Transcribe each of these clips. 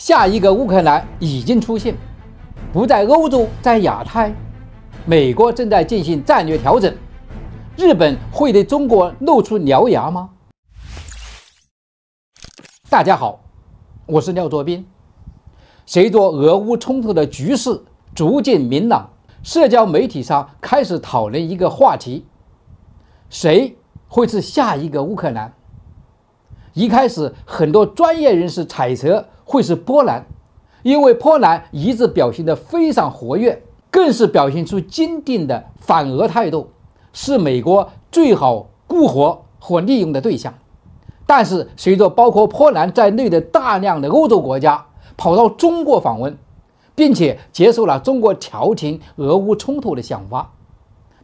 下一个乌克兰已经出现，不在欧洲，在亚太。美国正在进行战略调整，日本会对中国露出獠牙吗？大家好，我是廖作斌。随着俄乌冲突的局势逐渐明朗，社交媒体上开始讨论一个话题：谁会是下一个乌克兰？一开始，很多专业人士猜测会是波兰，因为波兰一直表现得非常活跃，更是表现出坚定的反俄态度，是美国最好固合和利用的对象。但是，随着包括波兰在内的大量的欧洲国家跑到中国访问，并且接受了中国调停俄乌冲突的想法，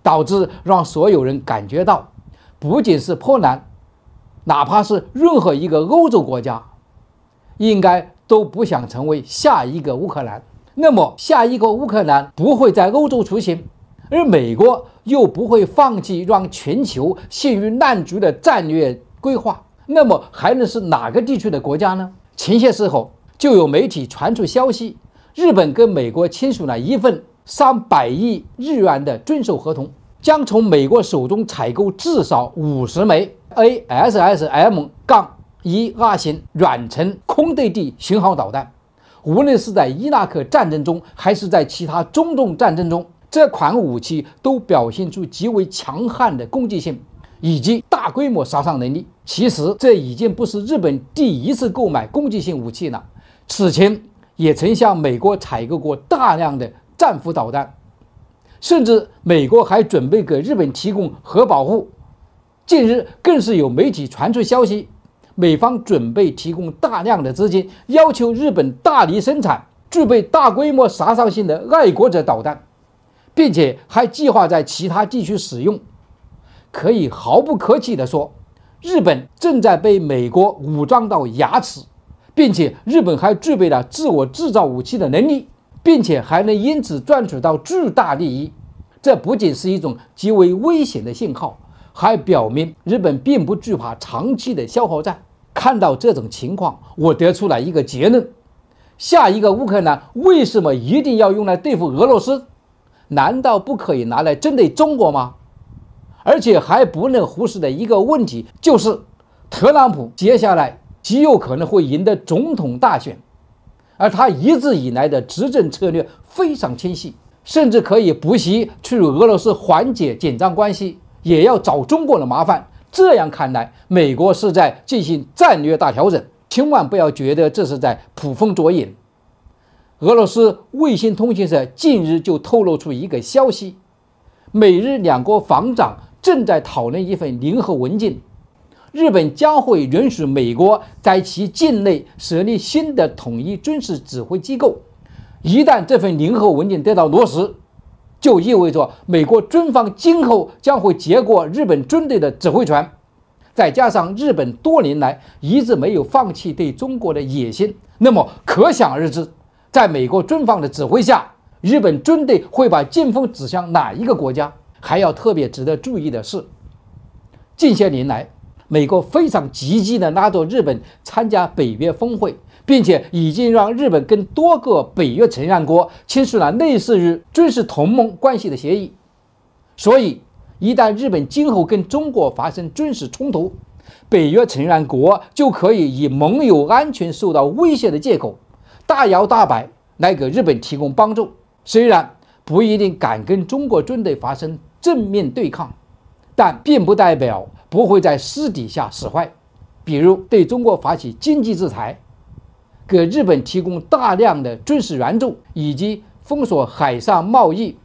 导致让所有人感觉到，不仅是波兰。哪怕是任何一个欧洲国家，应该都不想成为下一个乌克兰。那么，下一个乌克兰不会在欧洲出现，而美国又不会放弃让全球陷于烂局的战略规划，那么还能是哪个地区的国家呢？前些时候就有媒体传出消息，日本跟美国签署了一份上百亿日元的遵守合同。将从美国手中采购至少五十枚 A S S M 杠一 R 型远程空对地巡航导弹。无论是在伊拉克战争中，还是在其他中东战争中，这款武器都表现出极为强悍的攻击性以及大规模杀伤能力。其实，这已经不是日本第一次购买攻击性武器了，此前也曾向美国采购过大量的战斧导弹。甚至美国还准备给日本提供核保护。近日更是有媒体传出消息，美方准备提供大量的资金，要求日本大力生产具备大规模杀伤性的爱国者导弹，并且还计划在其他地区使用。可以毫不客气地说，日本正在被美国武装到牙齿，并且日本还具备了自我制造武器的能力。并且还能因此赚取到巨大利益，这不仅是一种极为危险的信号，还表明日本并不惧怕长期的消耗战。看到这种情况，我得出了一个结论：下一个乌克兰为什么一定要用来对付俄罗斯？难道不可以拿来针对中国吗？而且还不能忽视的一个问题就是，特朗普接下来极有可能会赢得总统大选。而他一直以来的执政策略非常清晰，甚至可以不惜去俄罗斯缓解紧张关系，也要找中国的麻烦。这样看来，美国是在进行战略大调整，千万不要觉得这是在捕风捉影。俄罗斯卫星通讯社近日就透露出一个消息：美日两国防长正在讨论一份联合文件。日本将会允许美国在其境内设立新的统一军事指挥机构。一旦这份联合文件得到落实，就意味着美国军方今后将会接过日本军队的指挥权。再加上日本多年来一直没有放弃对中国的野心，那么可想而知，在美国军方的指挥下，日本军队会把劲锋指向哪一个国家？还要特别值得注意的是，近些年来。美国非常积极地拉着日本参加北约峰会，并且已经让日本跟多个北约成员国签署了类似于军事同盟关系的协议。所以，一旦日本今后跟中国发生军事冲突，北约成员国就可以以盟友安全受到威胁的借口，大摇大摆来给日本提供帮助。虽然不一定敢跟中国军队发生正面对抗，但并不代表。不会在私底下使坏，比如对中国发起经济制裁，给日本提供大量的军事援助，以及封锁海上贸易，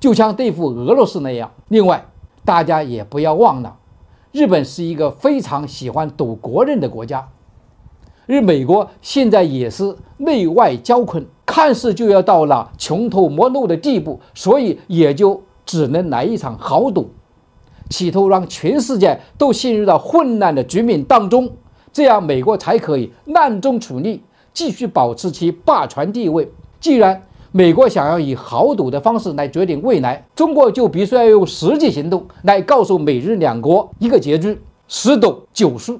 就像对付俄罗斯那样。另外，大家也不要忘了，日本是一个非常喜欢赌国人的国家，而美国现在也是内外交困，看似就要到了穷途末路的地步，所以也就只能来一场豪赌。企图让全世界都陷入到混乱的局面当中，这样美国才可以难中取利，继续保持其霸权地位。既然美国想要以豪赌的方式来决定未来，中国就必须要用实际行动来告诉美日两国一个结局：十赌九输。